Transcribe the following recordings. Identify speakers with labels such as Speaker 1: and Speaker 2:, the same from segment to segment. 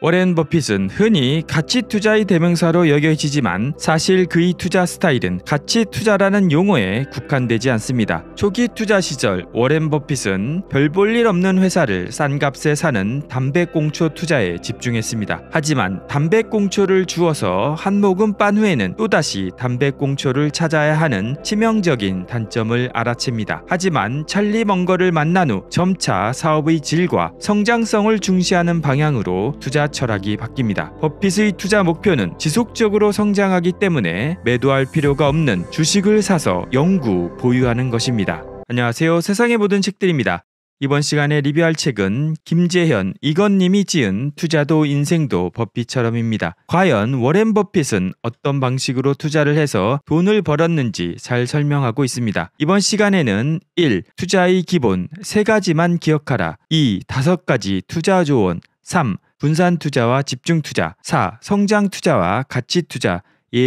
Speaker 1: 워렌 버핏은 흔히 가치 투자의 대명사로 여겨지지만 사실 그의 투자 스타일은 가치 투자라는 용어에 국한되지 않습니다. 초기 투자 시절 워렌 버핏은 별 볼 일 없는 회사를 싼 값에 사는 담배꽁초 투자에 집중했습니다. 하지만 담배꽁초를 주워서 한 모금 빤 후에는 또다시 담배꽁초를 찾아야 하는 치명적인 단점을 알아챕니다. 하지만 찰리 멍거를 만난 후 점차 사업의 질과 성장성을 중시하는 방향으로 투자 철학이 바뀝니다. 버핏의 투자 목표는 지속적으로 성장하기 때문에 매도할 필요가 없는 주식을 사서 영구 보유하는 것입니다. 안녕하세요. 세상의 모든 책들입니다. 이번 시간에 리뷰할 책은 김재현, 이건님이 지은 투자도 인생도 버핏처럼입니다. 과연 워렌 버핏은 어떤 방식으로 투자를 해서 돈을 벌었는지 잘 설명하고 있습니다. 이번 시간에는 1. 투자의 기본 3가지만 기억하라 2. 5가지 투자 조언 3. 분산 투자와 집중 투자, 4. 성장 투자와 가치 투자에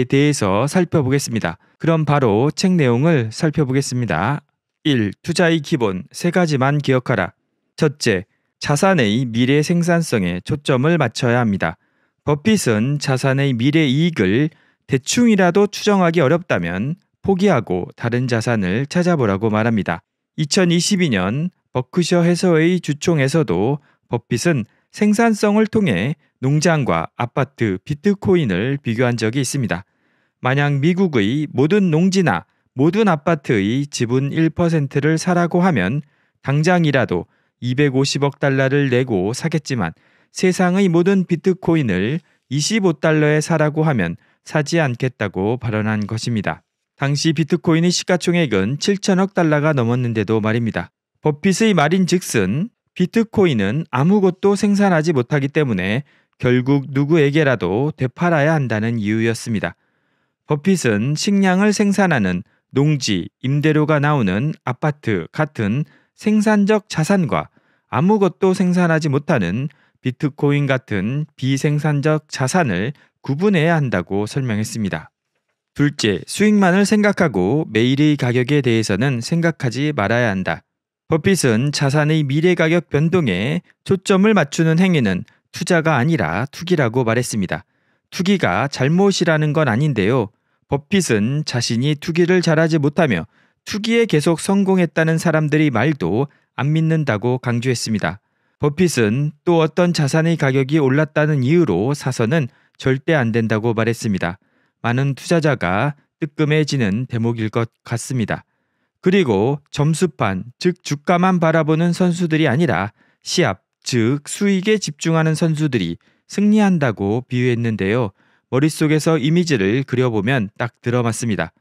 Speaker 1: 대해서 살펴보겠습니다. 그럼 바로 책 내용을 살펴보겠습니다. 1. 투자의 기본 세 가지만 기억하라. 첫째, 자산의 미래 생산성에 초점을 맞춰야 합니다. 버핏은 자산의 미래 이익을 대충이라도 추정하기 어렵다면 포기하고 다른 자산을 찾아보라고 말합니다. 2022년 버크셔 해서의 주총에서도 버핏은 생산성을 통해 농장과 아파트, 비트코인을 비교한 적이 있습니다. 만약 미국의 모든 농지나 모든 아파트의 지분 1%를 사라고 하면 당장이라도 250억 달러를 내고 사겠지만 세상의 모든 비트코인을 25달러에 사라고 하면 사지 않겠다고 발언한 것입니다. 당시 비트코인의 시가총액은 7천억 달러가 넘었는데도 말입니다. 버핏의 말인 즉슨 비트코인은 아무것도 생산하지 못하기 때문에 결국 누구에게라도 되팔아야 한다는 이유였습니다. 버핏은 식량을 생산하는 농지, 임대료가 나오는 아파트 같은 생산적 자산과 아무것도 생산하지 못하는 비트코인 같은 비생산적 자산을 구분해야 한다고 설명했습니다. 둘째, 수익만을 생각하고 매일의 가격에 대해서는 생각하지 말아야 한다. 버핏은 자산의 미래 가격 변동에 초점을 맞추는 행위는 투자가 아니라 투기라고 말했습니다. 투기가 잘못이라는 건 아닌데요. 버핏은 자신이 투기를 잘하지 못하며 투기에 계속 성공했다는 사람들의 말도 안 믿는다고 강조했습니다. 버핏은 또 어떤 자산의 가격이 올랐다는 이유로 사서는 절대 안 된다고 말했습니다. 많은 투자자가 뜨끔해지는 대목일 것 같습니다. 그리고 점수판, 즉 주가만 바라보는 선수들이 아니라 시합, 즉 수익에 집중하는 선수들이 승리한다고 비유했는데요. 머릿속에서 이미지를 그려보면 딱 들어맞습니다.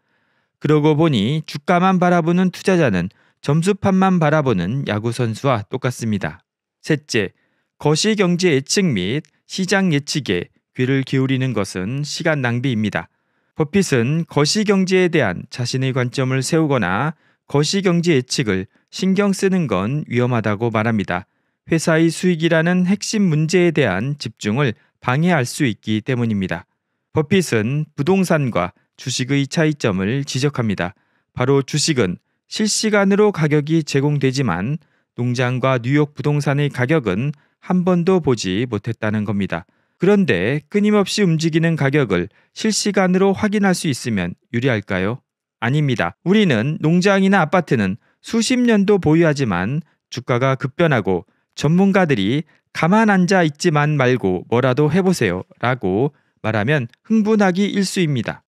Speaker 1: 그러고 보니 주가만 바라보는 투자자는 점수판만 바라보는 야구선수와 똑같습니다. 셋째, 거시경제 예측 및 시장 예측에 귀를 기울이는 것은 시간 낭비입니다. 버핏은 거시경제에 대한 자신의 관점을 세우거나 거시경제 예측을 신경 쓰는 건 위험하다고 말합니다. 회사의 수익이라는 핵심 문제에 대한 집중을 방해할 수 있기 때문입니다. 버핏은 부동산과 주식의 차이점을 지적합니다. 바로 주식은 실시간으로 가격이 제공되지만 농장과 뉴욕 부동산의 가격은 한 번도 보지 못했다는 겁니다. 그런데 끊임없이 움직이는 가격을 실시간으로 확인할 수 있으면 유리할까요? 아닙니다. 우리는 농장이나 아파트는 수십 년도 보유하지만 주가가 급변하고 전문가들이 가만 앉아 있지만 말고 뭐라도 해보세요 라고 말하면 흥분하기 일쑤입니다.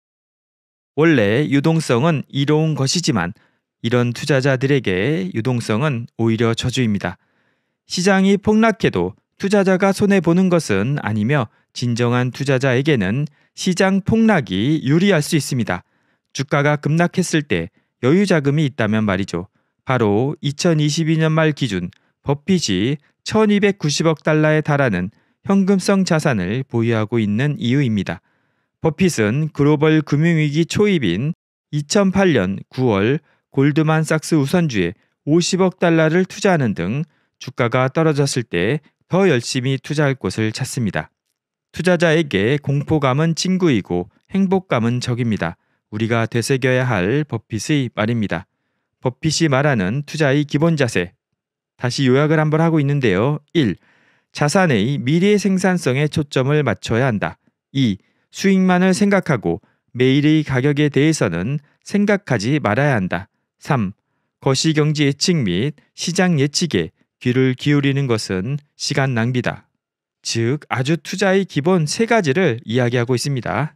Speaker 1: 원래 유동성은 이로운 것이지만 이런 투자자들에게 유동성은 오히려 저주입니다. 시장이 폭락해도 투자자가 손해보는 것은 아니며 진정한 투자자에게는 시장 폭락이 유리할 수 있습니다. 주가가 급락했을 때 여유 자금이 있다면 말이죠. 바로 2022년 말 기준 버핏이 1290억 달러에 달하는 현금성 자산을 보유하고 있는 이유입니다. 버핏은 글로벌 금융위기 초입인 2008년 9월 골드만삭스 우선주에 50억 달러를 투자하는 등 주가가 떨어졌을 때 더 열심히 투자할 곳을 찾습니다. 투자자에게 공포감은 친구이고 행복감은 적입니다. 우리가 되새겨야 할 버핏의 말입니다. 버핏이 말하는 투자의 기본 자세. 다시 요약을 한번 하고 있는데요. 1. 자산의 미래 생산성에 초점을 맞춰야 한다. 2. 수익만을 생각하고 매일의 가격에 대해서는 생각하지 말아야 한다. 3. 거시경제 예측 및 시장 예측에 귀를 기울이는 것은 시간 낭비다. 즉, 아주 투자의 기본 세 가지를 이야기하고 있습니다.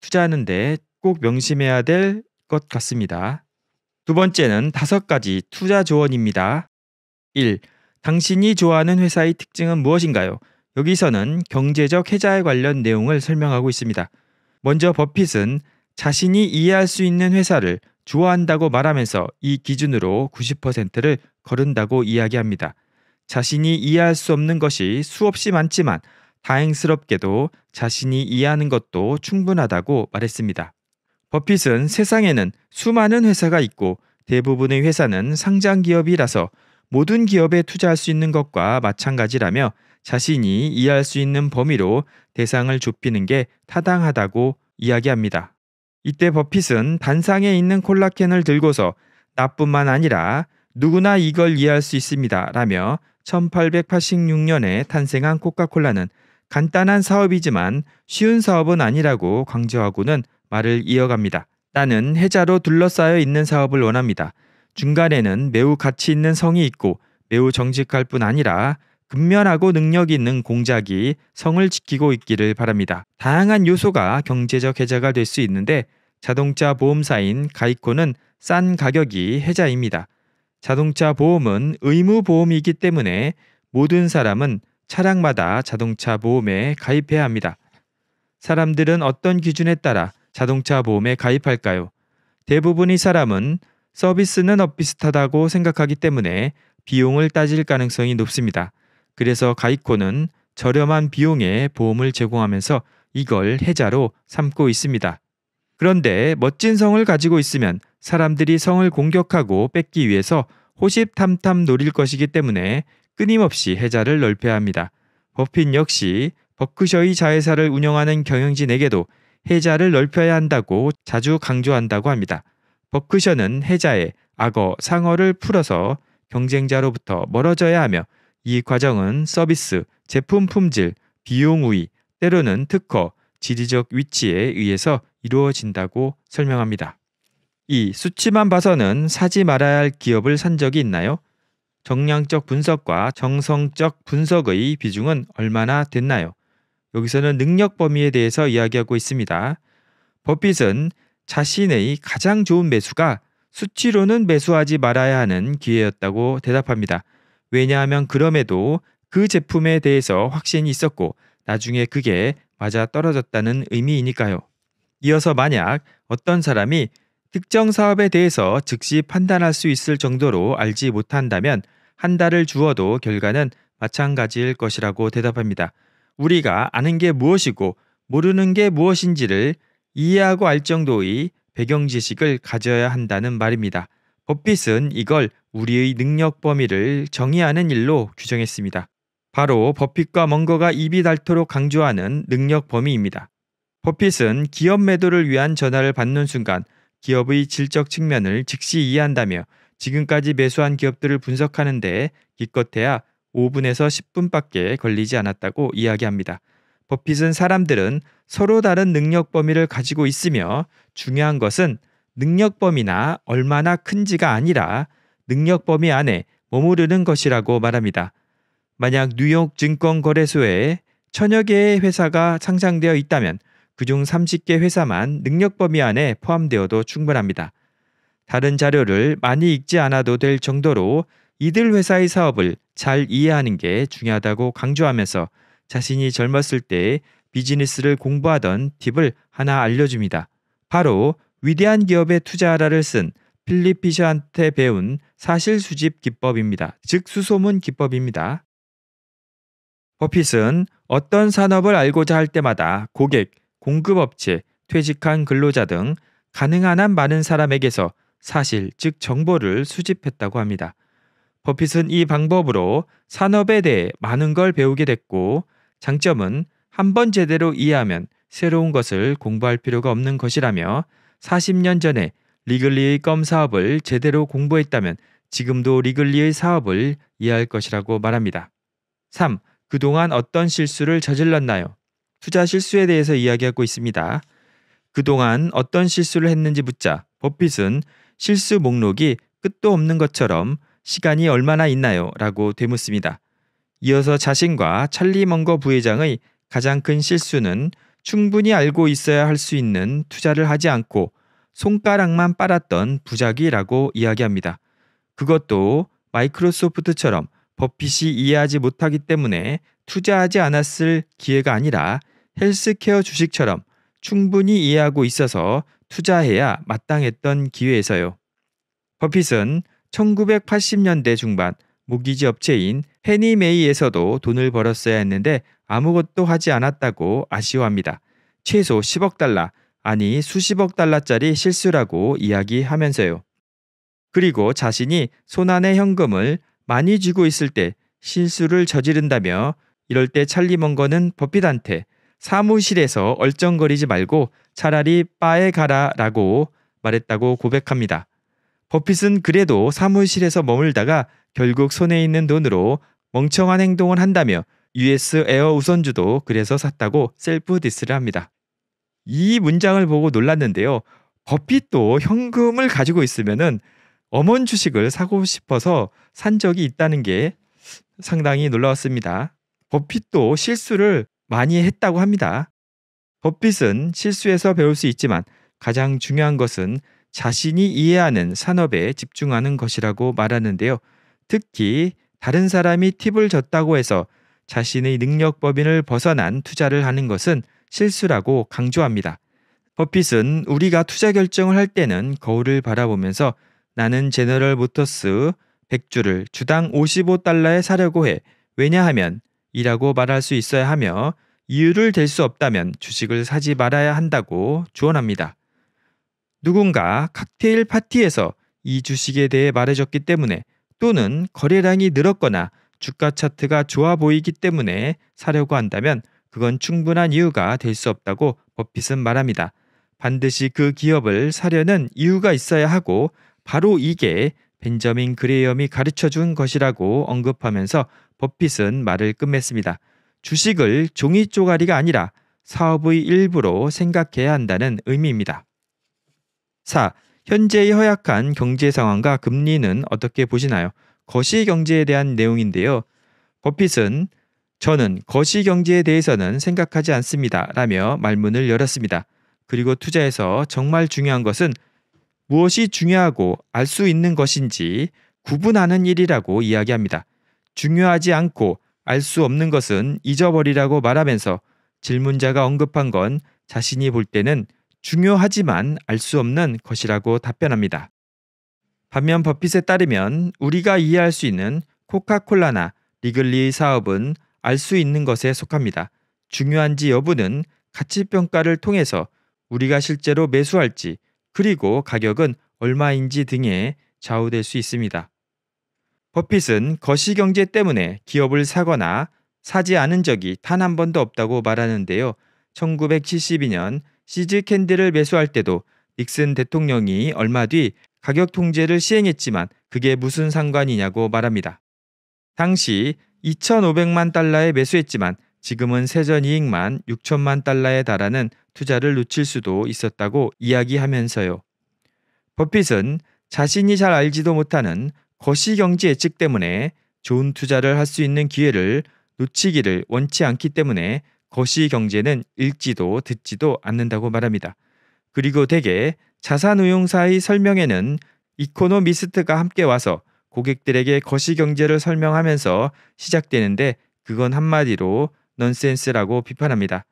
Speaker 1: 투자하는데 꼭 명심해야 될 것 같습니다. 두 번째는 다섯 가지 투자 조언입니다. 1. 당신이 좋아하는 회사의 특징은 무엇인가요? 여기서는 경제적 해자에 관련 내용을 설명하고 있습니다. 먼저 버핏은 자신이 이해할 수 있는 회사를 좋아한다고 말하면서 이 기준으로 90%를 거른다고 이야기합니다. 자신이 이해할 수 없는 것이 수없이 많지만 다행스럽게도 자신이 이해하는 것도 충분하다고 말했습니다. 버핏은 세상에는 수많은 회사가 있고 대부분의 회사는 상장 기업이라서 모든 기업에 투자할 수 있는 것과 마찬가지라며 자신이 이해할 수 있는 범위로 대상을 좁히는 게 타당하다고 이야기합니다. 이때 버핏은 단상에 있는 콜라캔을 들고서 나뿐만 아니라 누구나 이걸 이해할 수 있습니다. 라며 1886년에 탄생한 코카콜라는 간단한 사업이지만 쉬운 사업은 아니라고 강조하고는 말을 이어갑니다. 나는 해자로 둘러싸여 있는 사업을 원합니다. 중간에는 매우 가치 있는 성이 있고 매우 정직할 뿐 아니라 근면하고 능력 있는 공작이 성을 지키고 있기를 바랍니다. 다양한 요소가 경제적 해자가 될 수 있는데 자동차 보험사인 가이코는 싼 가격이 해자입니다. 자동차 보험은 의무 보험이기 때문에 모든 사람은 차량마다 자동차 보험에 가입해야 합니다. 사람들은 어떤 기준에 따라 자동차 보험에 가입할까요? 대부분의 사람은 서비스는 엇비슷하다고 생각하기 때문에 비용을 따질 가능성이 높습니다. 그래서 가입코는 저렴한 비용의 보험을 제공하면서 이걸 해자로 삼고 있습니다. 그런데 멋진 성을 가지고 있으면 사람들이 성을 공격하고 뺏기 위해서 호시탐탐 노릴 것이기 때문에 끊임없이 해자를 넓혀야 합니다. 버핏 역시 버크셔의 자회사를 운영하는 경영진에게도 해자를 넓혀야 한다고 자주 강조한다고 합니다. 버크셔는 해자에 악어, 상어를 풀어서 경쟁자로부터 멀어져야 하며 이 과정은 서비스, 제품 품질, 비용 우위, 때로는 특허, 지리적 위치에 의해서 이루어진다고 설명합니다. 이 수치만 봐서는 사지 말아야 할 기업을 산 적이 있나요? 정량적 분석과 정성적 분석의 비중은 얼마나 됐나요? 여기서는 능력 범위에 대해서 이야기하고 있습니다. 버핏은 자신의 가장 좋은 매수가 수치로는 매수하지 말아야 하는 기회였다고 대답합니다. 왜냐하면 그럼에도 그 제품에 대해서 확신이 있었고 나중에 그게 맞아 떨어졌다는 의미이니까요. 이어서 만약 어떤 사람이 특정 사업에 대해서 즉시 판단할 수 있을 정도로 알지 못한다면 한 달을 주어도 결과는 마찬가지일 것이라고 대답합니다. 우리가 아는 게 무엇이고 모르는 게 무엇인지를 이해하고 알 정도의 배경 지식을 가져야 한다는 말입니다. 법빗은 이걸 우리의 능력 범위를 정의하는 일로 규정했습니다. 바로 버핏과 먼거가 입이 닳도록 강조하는 능력 범위입니다. 버핏은 기업 매도를 위한 전화를 받는 순간 기업의 질적 측면을 즉시 이해한다며 지금까지 매수한 기업들을 분석하는데 기껏해야 5분에서 10분밖에 걸리지 않았다고 이야기합니다. 버핏은 사람들은 서로 다른 능력 범위를 가지고 있으며 중요한 것은 능력 범위나 얼마나 큰지가 아니라 능력 범위 안에 머무르는 것이라고 말합니다. 만약 뉴욕 증권거래소에 천여 개의 회사가 상장되어 있다면 그중 30개 회사만 능력 범위 안에 포함되어도 충분합니다. 다른 자료를 많이 읽지 않아도 될 정도로 이들 회사의 사업을 잘 이해하는 게 중요하다고 강조하면서 자신이 젊었을 때 비즈니스를 공부하던 팁을 하나 알려줍니다. 바로 위대한 기업에 투자하라를 쓴 필립 피셔한테 배운 사실 수집 기법입니다. 즉 수소문 기법입니다. 버핏은 어떤 산업을 알고자 할 때마다 고객, 공급업체, 퇴직한 근로자 등 가능한 한 많은 사람에게서 사실 즉 정보를 수집했다고 합니다. 버핏은 이 방법으로 산업에 대해 많은 걸 배우게 됐고 장점은 한 번 제대로 이해하면 새로운 것을 공부할 필요가 없는 것이라며 40년 전에 리글리의 껌 사업을 제대로 공부했다면 지금도 리글리의 사업을 이해할 것이라고 말합니다. 3. 그동안 어떤 실수를 저질렀나요? 투자 실수에 대해서 이야기하고 있습니다. 그동안 어떤 실수를 했는지 묻자 버핏은 실수 목록이 끝도 없는 것처럼 시간이 얼마나 있나요? 라고 되묻습니다. 이어서 자신과 찰리 먼거 부회장의 가장 큰 실수는 충분히 알고 있어야 할 수 있는 투자를 하지 않고 손가락만 빨았던 부작위라고 이야기합니다. 그것도 마이크로소프트처럼 버핏이 이해하지 못하기 때문에 투자하지 않았을 기회가 아니라 헬스케어 주식처럼 충분히 이해하고 있어서 투자해야 마땅했던 기회에서요. 버핏은 1980년대 중반 모기지 업체인 페니메이에서도 돈을 벌었어야 했는데 아무것도 하지 않았다고 아쉬워합니다. 최소 10억 달러, 아니 수십억 달러짜리 실수라고 이야기하면서요. 그리고 자신이 손안의 현금을 많이 쥐고 있을 때 실수를 저지른다며 이럴 때 찰리 먼거는 버핏한테 사무실에서 얼쩡거리지 말고 차라리 바에 가라 라고 말했다고 고백합니다. 버핏은 그래도 사무실에서 머물다가 결국 손에 있는 돈으로 멍청한 행동을 한다며 US 에어 우선주도 그래서 샀다고 셀프 디스를 합니다. 이 문장을 보고 놀랐는데요. 버핏도 현금을 가지고 있으면 어먼 주식을 사고 싶어서 산 적이 있다는 게 상당히 놀라웠습니다. 버핏도 실수를 많이 했다고 합니다. 버핏은 실수에서 배울 수 있지만 가장 중요한 것은 자신이 이해하는 산업에 집중하는 것이라고 말하는데요. 특히 다른 사람이 팁을 줬다고 해서 자신의 능력 범인을 벗어난 투자를 하는 것은 실수라고 강조합니다. 버핏은 우리가 투자 결정을 할 때는 거울을 바라보면서 나는 제너럴 모터스 100주를 주당 55달러에 사려고 해. 왜냐하면 이라고 말할 수 있어야 하며 이유를 댈 수 없다면 주식을 사지 말아야 한다고 조언합니다. 누군가 칵테일 파티에서 이 주식에 대해 말해줬기 때문에 또는 거래량이 늘었거나 주가 차트가 좋아 보이기 때문에 사려고 한다면 그건 충분한 이유가 될 수 없다고 버핏은 말합니다. 반드시 그 기업을 사려는 이유가 있어야 하고 바로 이게 벤저민 그레이엄이 가르쳐 준 것이라고 언급하면서 버핏은 말을 끝맺습니다. 주식을 종이 쪼가리가 아니라 사업의 일부로 생각해야 한다는 의미입니다. 4. 현재의 허약한 경제 상황과 금리는 어떻게 보시나요? 거시 경제에 대한 내용인데요. 버핏은 저는 거시 경제에 대해서는 생각하지 않습니다. 라며 말문을 열었습니다. 그리고 투자에서 정말 중요한 것은 무엇이 중요하고 알 수 있는 것인지 구분하는 일이라고 이야기합니다. 중요하지 않고 알 수 없는 것은 잊어버리라고 말하면서 질문자가 언급한 건 자신이 볼 때는 중요하지만 알 수 없는 것이라고 답변합니다. 반면 버핏에 따르면 우리가 이해할 수 있는 코카콜라나 리글리 사업은 알 수 있는 것에 속합니다. 중요한지 여부는 가치 평가를 통해서 우리가 실제로 매수할지 그리고 가격은 얼마인지 등에 좌우될 수 있습니다. 버핏은 거시경제 때문에 기업을 사거나 사지 않은 적이 단 한 번도 없다고 말하는데요. 1972년 시즈 캔디를 매수할 때도 닉슨 대통령이 얼마 뒤 가격 통제를 시행했지만 그게 무슨 상관이냐고 말합니다. 당시 2,500만 달러에 매수했지만 지금은 세전 이익만 6천만 달러에 달하는 투자를 놓칠 수도 있었다고 이야기하면서요. 버핏은 자신이 잘 알지도 못하는 거시 경제 예측 때문에 좋은 투자를 할 수 있는 기회를 놓치기를 원치 않기 때문에 거시 경제는 읽지도 듣지도 않는다고 말합니다. 그리고 대개 자산운용사의 설명에는 이코노미스트가 함께 와서 고객들에게 거시 경제를 설명하면서 시작되는데 그건 한마디로 넌센스라고 비판합니다.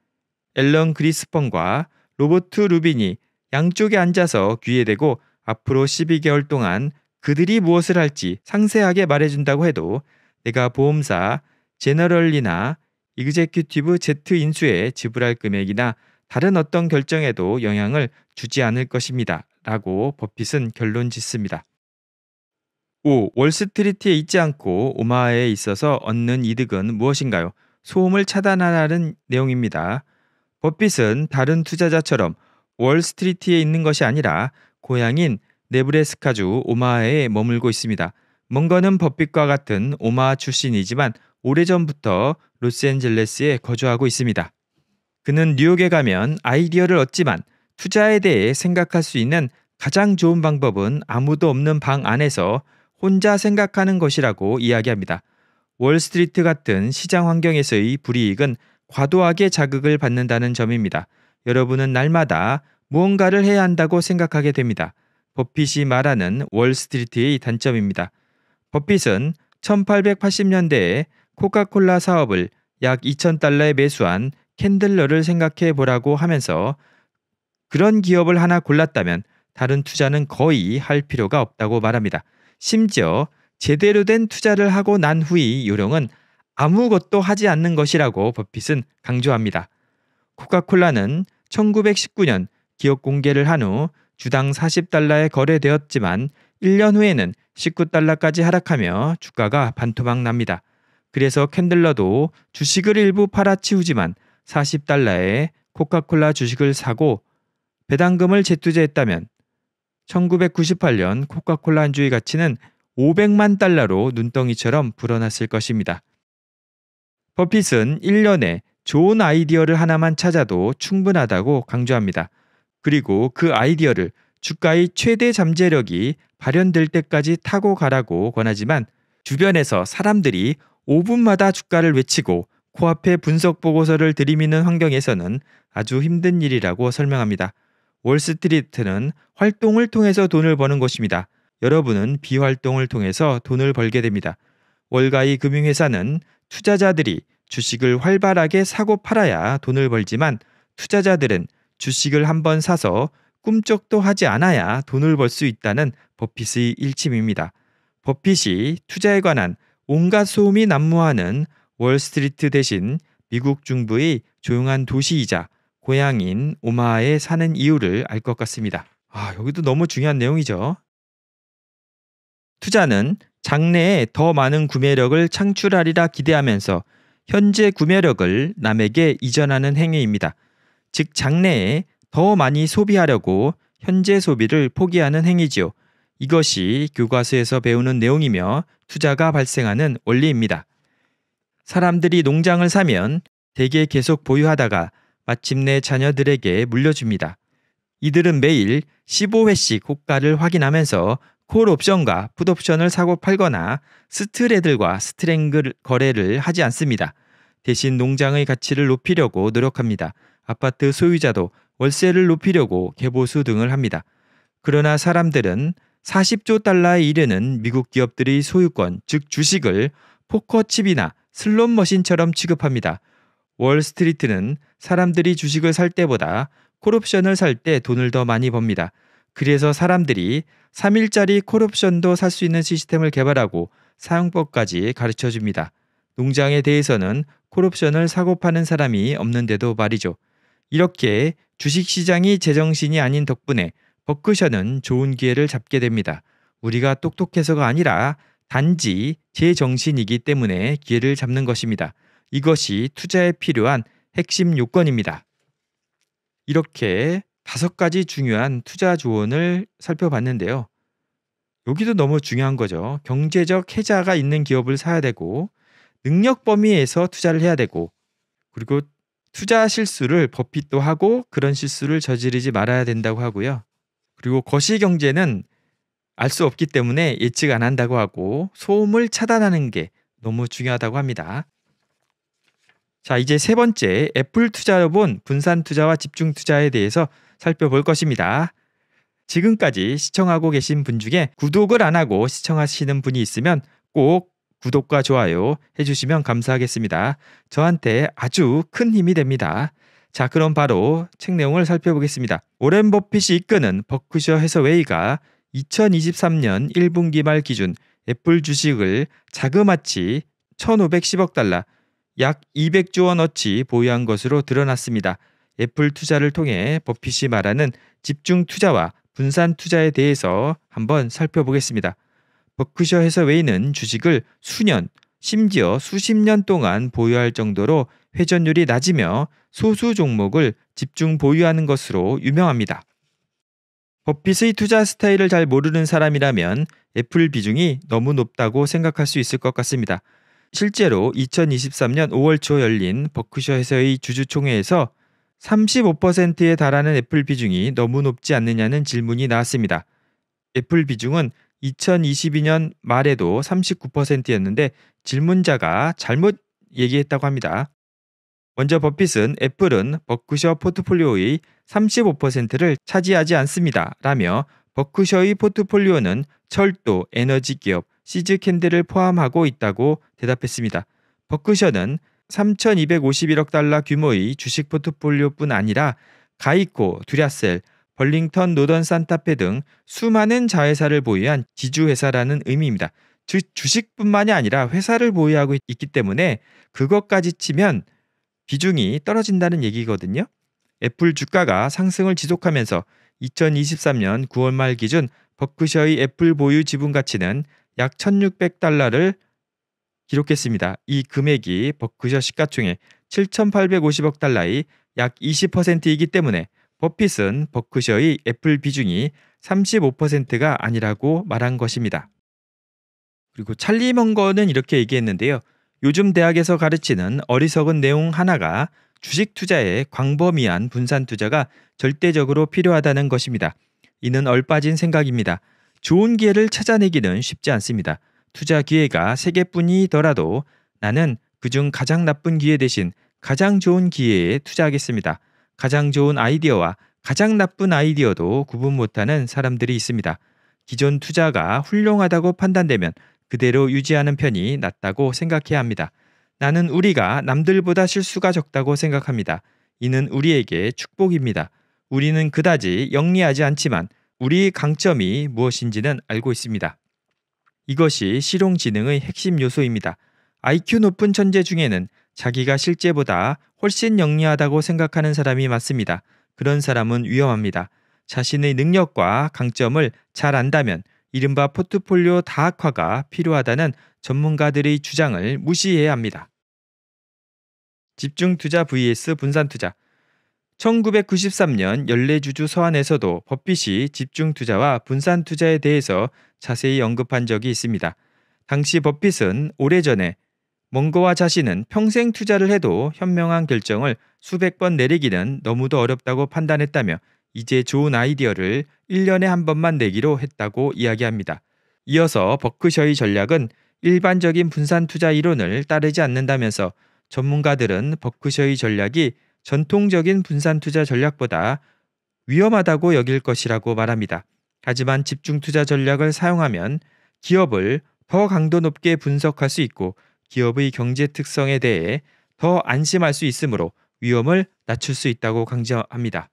Speaker 1: 앨런 그리스펀과 로버트 루빈이 양쪽에 앉아서 귀에 대고 앞으로 12개월 동안 그들이 무엇을 할지 상세하게 말해준다고 해도 내가 보험사 제너럴리나 이그제큐티브 Z 인수에 지불할 금액이나 다른 어떤 결정에도 영향을 주지 않을 것입니다. 라고 버핏은 결론 짓습니다. 5. 월스트리트에 있지 않고 오마하에 있어서 얻는 이득은 무엇인가요? 소음을 차단하라는 내용입니다. 버핏은 다른 투자자처럼 월스트리트에 있는 것이 아니라 고향인 네브레스카주 오마하에 머물고 있습니다. 뭔거는 버핏과 같은 오마하 출신이지만 오래전부터 로스앤젤레스에 거주하고 있습니다. 그는 뉴욕에 가면 아이디어를 얻지만 투자에 대해 생각할 수 있는 가장 좋은 방법은 아무도 없는 방 안에서 혼자 생각하는 것이라고 이야기합니다. 월스트리트 같은 시장 환경에서의 불이익은 과도하게 자극을 받는다는 점입니다. 여러분은 날마다 무언가를 해야 한다고 생각하게 됩니다. 버핏이 말하는 월스트리트의 단점입니다. 버핏은 1880년대에 코카콜라 사업을 약2천달러에 매수한 캔들러를 생각해 보라고 하면서 그런 기업을 하나 골랐다면 다른 투자는 거의 할 필요가 없다고 말합니다. 심지어 제대로 된 투자를 하고 난 후의 요령은 아무것도 하지 않는 것이라고 버핏은 강조합니다. 코카콜라는 1919년 기업 공개를 한 후 주당 40달러에 거래되었지만 1년 후에는 19달러까지 하락하며 주가가 반토막 납니다. 그래서 캔들러도 주식을 일부 팔아치우지만 40달러에 코카콜라 주식을 사고 배당금을 재투자했다면 1998년 코카콜라 한 주의 가치는 500만 달러로 눈덩이처럼 불어났을 것입니다. 버핏은 1년에 좋은 아이디어를 하나만 찾아도 충분하다고 강조합니다. 그리고 그 아이디어를 주가의 최대 잠재력이 발현될 때까지 타고 가라고 권하지만 주변에서 사람들이 5분마다 주가를 외치고 코앞에 분석 보고서를 들이미는 환경에서는 아주 힘든 일이라고 설명합니다. 월스트리트는 활동을 통해서 돈을 버는 것입니다. 여러분은 비활동을 통해서 돈을 벌게 됩니다. 월가의 금융회사는 투자자들이 주식을 활발하게 사고 팔아야 돈을 벌지만 투자자들은 주식을 한 번 사서 꿈쩍도 하지 않아야 돈을 벌 수 있다는 버핏의 일침입니다. 버핏이 투자에 관한 온갖 소음이 난무하는 월스트리트 대신 미국 중부의 조용한 도시이자 고향인 오마하에 사는 이유를 알 것 같습니다. 아, 여기도 너무 중요한 내용이죠. 투자는 장래에 더 많은 구매력을 창출하리라 기대하면서 현재 구매력을 남에게 이전하는 행위입니다. 즉 장래에 더 많이 소비하려고 현재 소비를 포기하는 행위지요. 이것이 교과서에서 배우는 내용이며 투자가 발생하는 원리입니다. 사람들이 농장을 사면 대개 계속 보유하다가 마침내 자녀들에게 물려줍니다. 이들은 매일 15회씩 고가를 확인하면서 콜 옵션과 풋 옵션을 사고 팔거나 스트레들과 스트랭글 거래를 하지 않습니다. 대신 농장의 가치를 높이려고 노력합니다. 아파트 소유자도 월세를 높이려고 개보수 등을 합니다. 그러나 사람들은 40조 달러에 이르는 미국 기업들의 소유권, 즉 주식을 포커칩이나 슬롯 머신처럼 취급합니다. 월스트리트는 사람들이 주식을 살 때보다 콜옵션을 살 때 돈을 더 많이 법니다. 그래서 사람들이 3일짜리 콜옵션도 살 수 있는 시스템을 개발하고 사용법까지 가르쳐 줍니다. 농장에 대해서는 콜옵션을 사고 파는 사람이 없는데도 말이죠. 이렇게 주식시장이 제정신이 아닌 덕분에 버크셔는 좋은 기회를 잡게 됩니다. 우리가 똑똑해서가 아니라 단지 제 정신이기 때문에 기회를 잡는 것입니다. 이것이 투자에 필요한 핵심 요건입니다. 이렇게 다섯 가지 중요한 투자 조언을 살펴봤는데요. 여기도 너무 중요한 거죠. 경제적 해자가 있는 기업을 사야 되고 능력 범위에서 투자를 해야 되고 그리고 투자 실수를 버핏도 하고 그런 실수를 저지르지 말아야 된다고 하고요. 그리고 거시 경제는 알 수 없기 때문에 예측 안 한다고 하고 소음을 차단하는 게 너무 중요하다고 합니다. 자, 이제 세 번째 애플 투자여본 분산 투자와 집중 투자에 대해서 살펴볼 것입니다. 지금까지 시청하고 계신 분 중에 구독을 안 하고 시청하시는 분이 있으면 꼭 구독과 좋아요 해주시면 감사하겠습니다. 저한테 아주 큰 힘이 됩니다. 자, 그럼 바로 책 내용을 살펴보겠습니다. 오렌 버핏이 이끄는 버크셔 해서웨이가 2023년 1분기 말 기준 애플 주식을 자그마치 1,510억 달러, 약 200조 원어치 보유한 것으로 드러났습니다. 애플 투자를 통해 버핏이 말하는 집중 투자와 분산 투자에 대해서 한번 살펴보겠습니다. 버크셔 해서웨이는 주식을 수년, 심지어 수십 년 동안 보유할 정도로 회전율이 낮으며 소수 종목을 집중 보유하는 것으로 유명합니다. 버핏의 투자 스타일을 잘 모르는 사람이라면 애플 비중이 너무 높다고 생각할 수 있을 것 같습니다. 실제로 2023년 5월 초 열린 버크셔에서의 주주총회에서 35%에 달하는 애플 비중이 너무 높지 않느냐는 질문이 나왔습니다. 애플 비중은 2022년 말에도 39%였는데 질문자가 잘못 얘기했다고 합니다. 먼저 버핏은 애플은 버크셔 포트폴리오의 35%를 차지하지 않습니다. 라며 버크셔의 포트폴리오는 철도, 에너지 기업, 시즈 캔들을 포함하고 있다고 대답했습니다. 버크셔는 3,251억 달러 규모의 주식 포트폴리오뿐 아니라 가이코, 듀라셀, 벌링턴 노던 산타페 등 수많은 자회사를 보유한 지주회사라는 의미입니다. 즉 주식뿐만이 아니라 회사를 보유하고 있기 때문에 그것까지 치면 비중이 떨어진다는 얘기거든요. 애플 주가가 상승을 지속하면서 2023년 9월 말 기준 버크셔의 애플 보유 지분 가치는 약 1,600달러를 기록했습니다. 이 금액이 버크셔 시가총액 7,850억 달러의 약 20%이기 때문에 버핏은 버크셔의 애플 비중이 35%가 아니라고 말한 것입니다. 그리고 찰리 먼거는 이렇게 얘기했는데요. 요즘 대학에서 가르치는 어리석은 내용 하나가 주식 투자에 광범위한 분산 투자가 절대적으로 필요하다는 것입니다. 이는 얼빠진 생각입니다. 좋은 기회를 찾아내기는 쉽지 않습니다. 투자 기회가 세개뿐이더라도 나는 그 중 가장 나쁜 기회 대신 가장 좋은 기회에 투자하겠습니다. 가장 좋은 아이디어와 가장 나쁜 아이디어도 구분 못하는 사람들이 있습니다. 기존 투자가 훌륭하다고 판단되면 그대로 유지하는 편이 낫다고 생각해야 합니다. 나는 우리가 남들보다 실수가 적다고 생각합니다. 이는 우리에게 축복입니다. 우리는 그다지 영리하지 않지만 우리 강점이 무엇인지는 알고 있습니다. 이것이 실용지능의 핵심 요소입니다. IQ 높은 천재 중에는 자기가 실제보다 훨씬 영리하다고 생각하는 사람이 많습니다. 그런 사람은 위험합니다. 자신의 능력과 강점을 잘 안다면 이른바 포트폴리오 다학화가 필요하다는 전문가들의 주장을 무시해야 합니다. 집중 투자 vs 분산 투자 1993년 연례주주 서한에서도 법빛이 집중 투자와 분산 투자에 대해서 자세히 언급한 적이 있습니다. 당시 법빛은 오래전에 몽고와 자신은 평생 투자를 해도 현명한 결정을 수백 번 내리기는 너무도 어렵다고 판단했다며 이제 좋은 아이디어를 1년에 한 번만 내기로 했다고 이야기합니다. 이어서 버크셔의 전략은 일반적인 분산 투자 이론을 따르지 않는다면서 전문가들은 버크셔의 전략이 전통적인 분산 투자 전략보다 위험하다고 여길 것이라고 말합니다. 하지만 집중 투자 전략을 사용하면 기업을 더 강도 높게 분석할 수 있고 기업의 경제 특성에 대해 더 안심할 수 있으므로 위험을 낮출 수 있다고 강조합니다.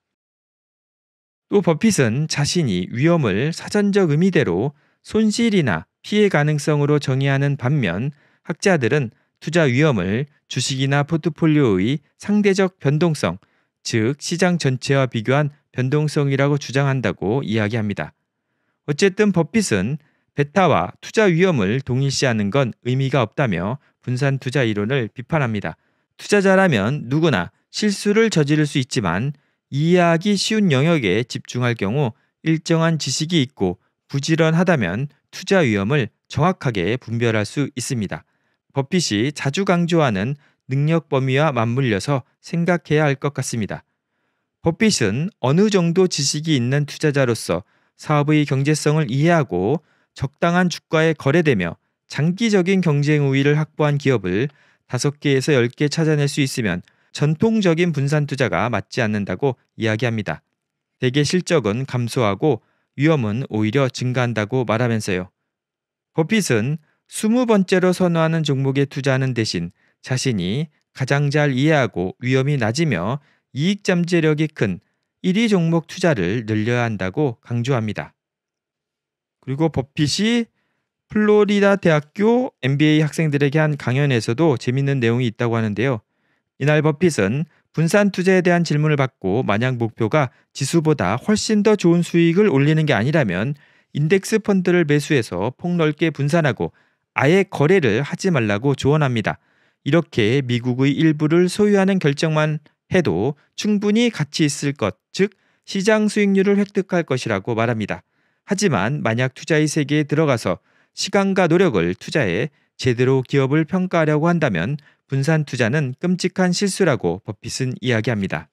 Speaker 1: 또 버핏은 자신이 위험을 사전적 의미대로 손실이나 피해 가능성으로 정의하는 반면 학자들은 투자 위험을 주식이나 포트폴리오의 상대적 변동성, 즉 시장 전체와 비교한 변동성이라고 주장한다고 이야기합니다. 어쨌든 버핏은 베타와 투자 위험을 동일시하는 건 의미가 없다며 분산 투자 이론을 비판합니다. 투자자라면 누구나 실수를 저지를 수 있지만 이해하기 쉬운 영역에 집중할 경우 일정한 지식이 있고 부지런하다면 투자 위험을 정확하게 분별할 수 있습니다. 버핏이 자주 강조하는 능력 범위와 맞물려서 생각해야 할 것 같습니다. 버핏은 어느 정도 지식이 있는 투자자로서 사업의 경제성을 이해하고 적당한 주가에 거래되며 장기적인 경쟁 우위를 확보한 기업을 5개에서 10개 찾아낼 수 있으면 전통적인 분산 투자가 맞지 않는다고 이야기합니다. 대개 실적은 감소하고 위험은 오히려 증가한다고 말하면서요. 버핏은 20번째로 선호하는 종목에 투자하는 대신 자신이 가장 잘 이해하고 위험이 낮으며 이익 잠재력이 큰 1위 종목 투자를 늘려야 한다고 강조합니다. 그리고 버핏이 플로리다 대학교 MBA 학생들에게 한 강연에서도 재밌는 내용이 있다고 하는데요. 이날 버핏은 분산 투자에 대한 질문을 받고 만약 목표가 지수보다 훨씬 더 좋은 수익을 올리는 게 아니라면 인덱스 펀드를 매수해서 폭넓게 분산하고 아예 거래를 하지 말라고 조언합니다. 이렇게 미국의 일부를 소유하는 결정만 해도 충분히 가치 있을 것, 즉 시장 수익률을 획득할 것이라고 말합니다. 하지만 만약 투자의 세계에 들어가서 시간과 노력을 투자해 제대로 기업을 평가하려고 한다면 분산 투자는 끔찍한 실수라고 버핏은 이야기합니다.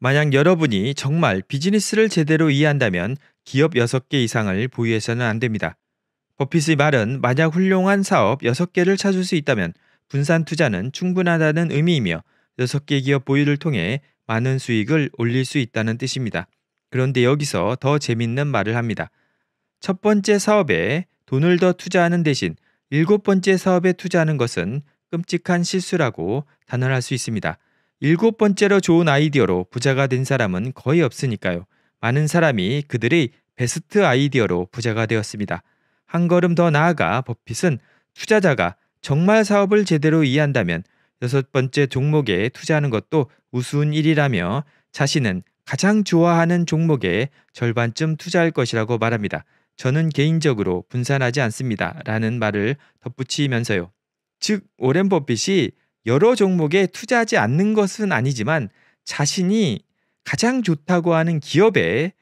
Speaker 1: 만약 여러분이 정말 비즈니스를 제대로 이해한다면 기업 6개 이상을 보유해서는 안 됩니다. 버핏의 말은 만약 훌륭한 사업 6개를 찾을 수 있다면 분산 투자는 충분하다는 의미이며 6개 기업 보유를 통해 많은 수익을 올릴 수 있다는 뜻입니다. 그런데 여기서 더 재밌는 말을 합니다. 첫 번째 사업에 돈을 더 투자하는 대신 일곱 번째 사업에 투자하는 것은 끔찍한 실수라고 단언할 수 있습니다. 일곱 번째로 좋은 아이디어로 부자가 된 사람은 거의 없으니까요. 많은 사람이 그들의 베스트 아이디어로 부자가 되었습니다. 한 걸음 더 나아가 버핏은 투자자가 정말 사업을 제대로 이해한다면 여섯 번째 종목에 투자하는 것도 우스운 일이라며 자신은 가장 좋아하는 종목에 절반쯤 투자할 것이라고 말합니다. 저는 개인적으로 분산하지 않습니다. 라는 말을 덧붙이면서요. 즉 오렌 버핏이 여러 종목에 투자하지 않는 것은 아니지만 자신이 가장 좋다고 하는 기업에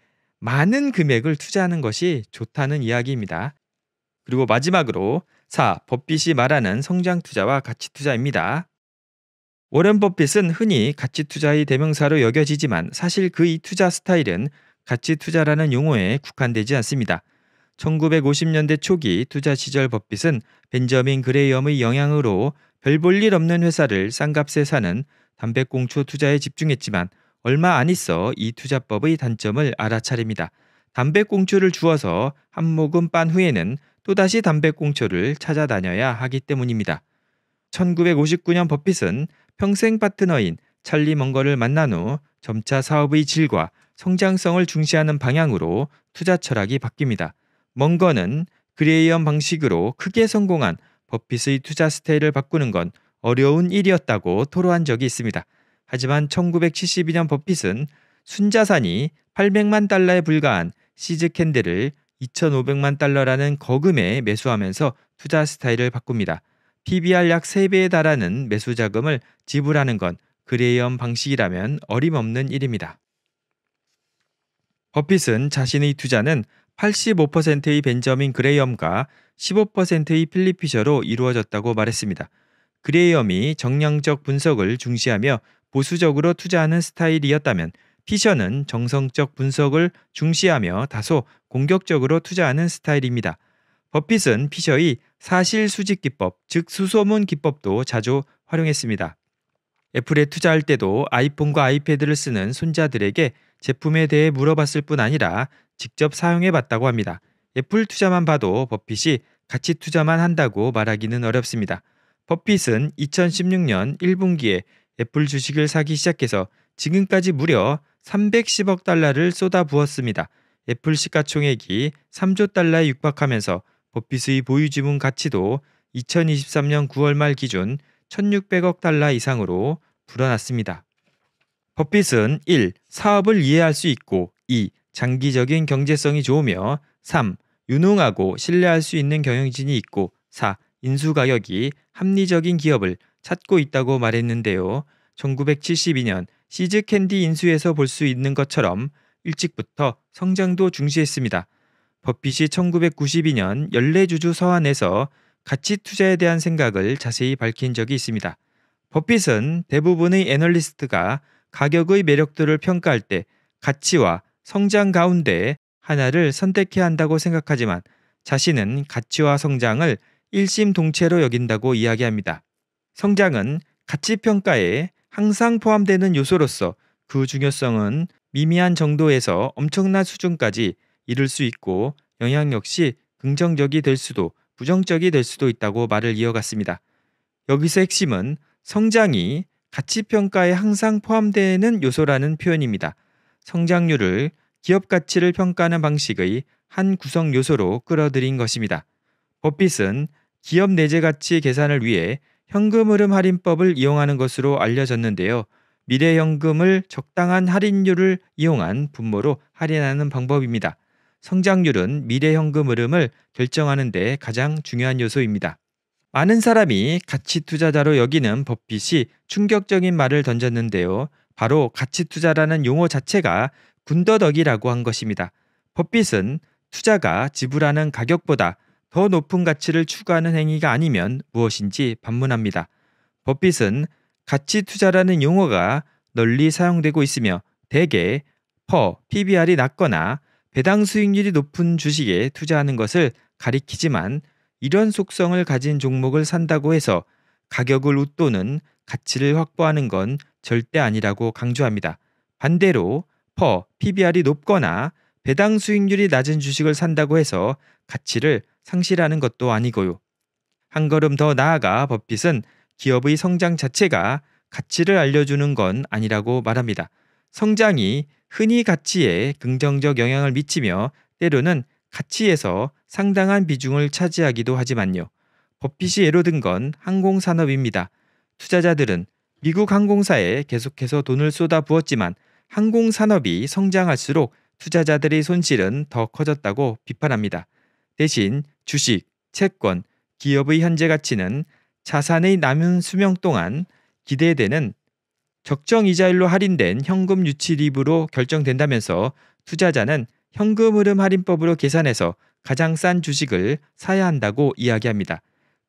Speaker 1: 많은 금액을 투자하는 것이 좋다는 이야기입니다. 그리고 마지막으로 4. 버핏이 말하는 성장 투자와 가치 투자입니다. 워렌 버핏은 흔히 가치 투자의 대명사로 여겨지지만 사실 그의 투자 스타일은 가치 투자라는 용어에 국한되지 않습니다. 1950년대 초기 투자 시절 버핏은 벤저민 그레이엄의 영향으로 별 볼 일 없는 회사를 싼값에 사는 담배꽁초 투자에 집중했지만 얼마 안 있어 이 투자법의 단점을 알아차립니다. 담배꽁초를 주워서 한 모금 빤 후에는 또다시 담배꽁초를 찾아다녀야 하기 때문입니다. 1959년 버핏은 평생 파트너인 찰리 멍거를 만난 후 점차 사업의 질과 성장성을 중시하는 방향으로 투자 철학이 바뀝니다. 먼 거는 그레이엄 방식으로 크게 성공한 버핏의 투자 스타일을 바꾸는 건 어려운 일이었다고 토로한 적이 있습니다. 하지만 1972년 버핏은 순자산이 800만 달러에 불과한 시즈 캔들을 2,500만 달러라는 거금에 매수하면서 투자 스타일을 바꿉니다. PBR 약 3배에 달하는 매수 자금을 지불하는 건 그레이엄 방식이라면 어림없는 일입니다. 버핏은 자신의 투자는 85%의 벤저민 그레이엄과 15%의 필리 피셔로 이루어졌다고 말했습니다. 그레이엄이 정량적 분석을 중시하며 보수적으로 투자하는 스타일이었다면 피셔는 정성적 분석을 중시하며 다소 공격적으로 투자하는 스타일입니다. 버핏은 피셔의 사실 수직 기법, 즉 수소문 기법도 자주 활용했습니다. 애플에 투자할 때도 아이폰과 아이패드를 쓰는 손자들에게 제품에 대해 물어봤을 뿐 아니라 직접 사용해 봤다고 합니다. 애플 투자만 봐도 버핏이 가치 투자만 한다고 말하기는 어렵습니다. 버핏은 2016년 1분기에 애플 주식을 사기 시작해서 지금까지 무려 310억 달러를 쏟아부었습니다. 애플 시가총액이 3조 달러에 육박하면서 버핏의 보유지분 가치도 2023년 9월 말 기준 1600억 달러 이상으로 불어났습니다. 버핏은 1. 사업을 이해할 수 있고 2. 장기적인 경제성이 좋으며 3. 유능하고 신뢰할 수 있는 경영진이 있고 4. 인수가격이 합리적인 기업을 찾고 있다고 말했는데요. 1972년 시즈캔디 인수에서 볼 수 있는 것처럼 일찍부터 성장도 중시했습니다. 버핏이 1992년 연례주주 서한에서 가치 투자에 대한 생각을 자세히 밝힌 적이 있습니다. 버핏은 대부분의 애널리스트가 가격의 매력들을 평가할 때 가치와 성장 가운데 하나를 선택해야 한다고 생각하지만 자신은 가치와 성장을 일심동체로 여긴다고 이야기합니다. 성장은 가치 평가에 항상 포함되는 요소로서 그 중요성은 미미한 정도에서 엄청난 수준까지 이룰 수 있고 영향 역시 긍정적이 될 수도 부정적이 될 수도 있다고 말을 이어갔습니다. 여기서 핵심은 성장이 가치 평가에 항상 포함되는 요소라는 표현입니다. 성장률을 기업 가치를 평가하는 방식의 한 구성 요소로 끌어들인 것입니다. 버핏은 기업 내재 가치 계산을 위해 현금 흐름 할인법을 이용하는 것으로 알려졌는데요. 미래 현금을 적당한 할인율을 이용한 분모로 할인하는 방법입니다. 성장률은 미래 현금 흐름을 결정하는 데 가장 중요한 요소입니다. 많은 사람이 가치 투자자로 여기는 버핏이 충격적인 말을 던졌는데요. 바로 가치 투자라는 용어 자체가 군더더기라고 한 것입니다. 버핏은 투자가 지불하는 가격보다 더 높은 가치를 추구하는 행위가 아니면 무엇인지 반문합니다. 버핏은 가치 투자라는 용어가 널리 사용되고 있으며 대개 퍼, PBR이 낮거나 배당 수익률이 높은 주식에 투자하는 것을 가리키지만 이런 속성을 가진 종목을 산다고 해서 가격을 웃도는 가치를 확보하는 건 절대 아니라고 강조합니다. 반대로 퍼, PBR이 높거나 배당 수익률이 낮은 주식을 산다고 해서 가치를 상실하는 것도 아니고요. 한 걸음 더 나아가 버핏은 기업의 성장 자체가 가치를 알려주는 건 아니라고 말합니다. 성장이 흔히 가치에 긍정적 영향을 미치며 때로는 가치에서 상당한 비중을 차지하기도 하지만요. 버핏이 예로 든 건 항공산업입니다. 투자자들은 미국 항공사에 계속해서 돈을 쏟아부었지만 항공 산업이 성장할수록 투자자들의 손실은 더 커졌다고 비판합니다. 대신 주식, 채권, 기업의 현재 가치는 자산의 남은 수명 동안 기대되는 적정 이자율로 할인된 현금 유치립으로 결정된다면서 투자자는 현금 흐름 할인법으로 계산해서 가장 싼 주식을 사야 한다고 이야기합니다.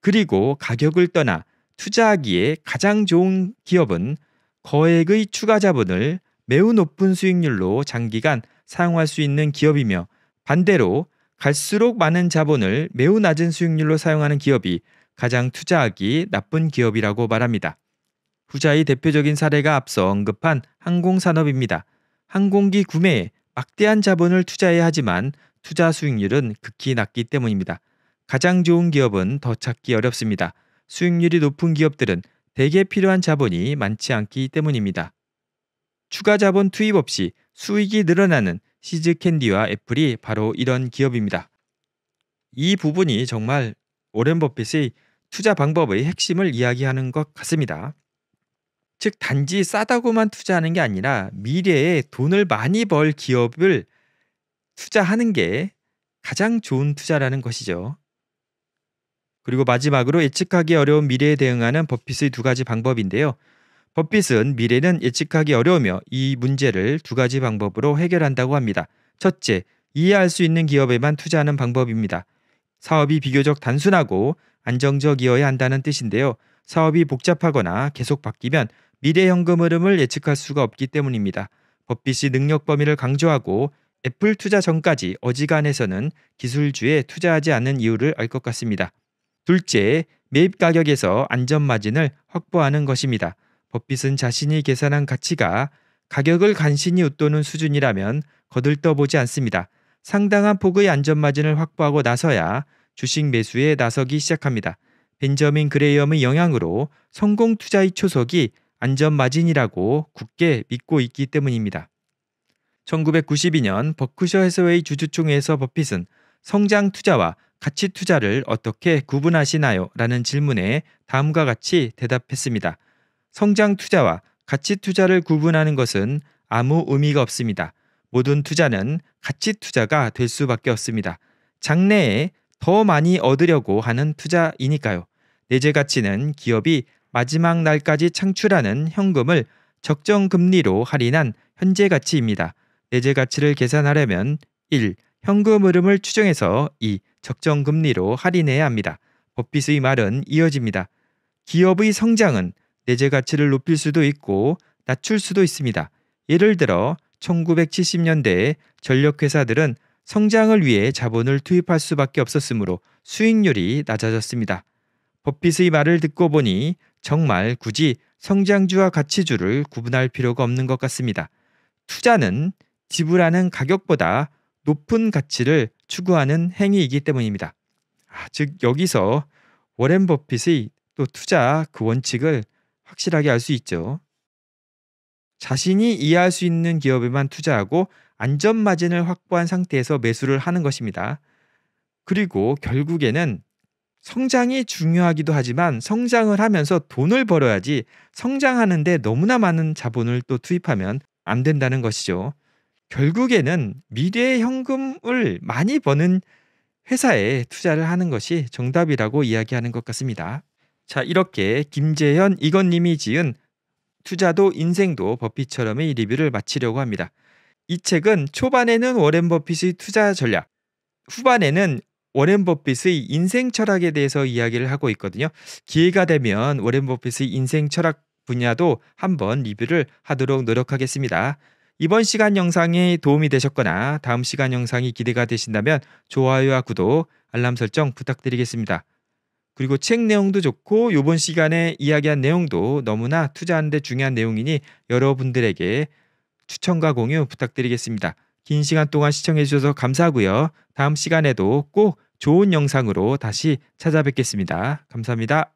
Speaker 1: 그리고 가격을 떠나 투자하기에 가장 좋은 기업은 거액의 추가 자본을 매우 높은 수익률로 장기간 사용할 수 있는 기업이며 반대로 갈수록 많은 자본을 매우 낮은 수익률로 사용하는 기업이 가장 투자하기 나쁜 기업이라고 말합니다. 후자의 대표적인 사례가 앞서 언급한 항공산업입니다. 항공기 구매에 막대한 자본을 투자해야 하지만 투자 수익률은 극히 낮기 때문입니다. 가장 좋은 기업은 더 찾기 어렵습니다. 수익률이 높은 기업들은 대개 필요한 자본이 많지 않기 때문입니다. 추가 자본 투입 없이 수익이 늘어나는 시즈캔디와 애플이 바로 이런 기업입니다. 이 부분이 정말 오렌 버핏의 투자 방법의 핵심을 이야기하는 것 같습니다. 즉 단지 싸다고만 투자하는 게 아니라 미래에 돈을 많이 벌 기업을 투자하는 게 가장 좋은 투자라는 것이죠. 그리고 마지막으로 예측하기 어려운 미래에 대응하는 버핏의 두 가지 방법인데요. 버핏은 미래는 예측하기 어려우며 이 문제를 두 가지 방법으로 해결한다고 합니다. 첫째, 이해할 수 있는 기업에만 투자하는 방법입니다. 사업이 비교적 단순하고 안정적이어야 한다는 뜻인데요. 사업이 복잡하거나 계속 바뀌면 미래 현금 흐름을 예측할 수가 없기 때문입니다. 버핏이 능력 범위를 강조하고 애플 투자 전까지 어지간해서는 기술주에 투자하지 않는 이유를 알 것 같습니다. 둘째, 매입 가격에서 안전 마진을 확보하는 것입니다. 버핏은 자신이 계산한 가치가 가격을 간신히 웃도는 수준이라면 거들떠보지 않습니다. 상당한 폭의 안전 마진을 확보하고 나서야 주식 매수에 나서기 시작합니다. 벤저민 그레이엄의 영향으로 성공 투자의 초석이 안전 마진이라고 굳게 믿고 있기 때문입니다. 1992년 버크셔 해서웨이 주주총회에서 버핏은 성장 투자와 가치 투자를 어떻게 구분하시나요? 라는 질문에 다음과 같이 대답했습니다. 성장 투자와 가치 투자를 구분하는 것은 아무 의미가 없습니다. 모든 투자는 가치 투자가 될 수밖에 없습니다. 장래에 더 많이 얻으려고 하는 투자이니까요. 내재 가치는 기업이 마지막 날까지 창출하는 현금을 적정 금리로 할인한 현재 가치입니다. 내재 가치를 계산하려면 1. 현금 흐름을 추정해서 2. 적정 금리로 할인해야 합니다. 버핏의 말은 이어집니다. 기업의 성장은 내재 가치를 높일 수도 있고 낮출 수도 있습니다. 예를 들어 1970년대에 전력회사들은 성장을 위해 자본을 투입할 수밖에 없었으므로 수익률이 낮아졌습니다. 버핏의 말을 듣고 보니 정말 굳이 성장주와 가치주를 구분할 필요가 없는 것 같습니다. 투자는 지불하는 가격보다 높은 가치를 추구하는 행위이기 때문입니다. 아, 즉 여기서 워렌 버핏의 또 투자 그 원칙을 확실하게 알 수 있죠. 자신이 이해할 수 있는 기업에만 투자하고 안전 마진을 확보한 상태에서 매수를 하는 것입니다. 그리고 결국에는 성장이 중요하기도 하지만 성장을 하면서 돈을 벌어야지 성장하는데 너무나 많은 자본을 또 투입하면 안 된다는 것이죠. 결국에는 미래의 현금을 많이 버는 회사에 투자를 하는 것이 정답이라고 이야기하는 것 같습니다. 자, 이렇게 김재현 이건님이 지은 투자도 인생도 버핏처럼의 리뷰를 마치려고 합니다. 이 책은 초반에는 워렌 버핏의 투자 전략, 후반에는 워렌 버핏의 인생 철학에 대해서 이야기를 하고 있거든요. 기회가 되면 워렌 버핏의 인생 철학 분야도 한번 리뷰를 하도록 노력하겠습니다. 이번 시간 영상이 도움이 되셨거나 다음 시간 영상이 기대가 되신다면 좋아요와 구독, 알람 설정 부탁드리겠습니다. 그리고 책 내용도 좋고 이번 시간에 이야기한 내용도 너무나 투자하는데 중요한 내용이니 여러분들에게 추천과 공유 부탁드리겠습니다. 긴 시간 동안 시청해주셔서 감사하고요. 다음 시간에도 꼭 좋은 영상으로 다시 찾아뵙겠습니다. 감사합니다.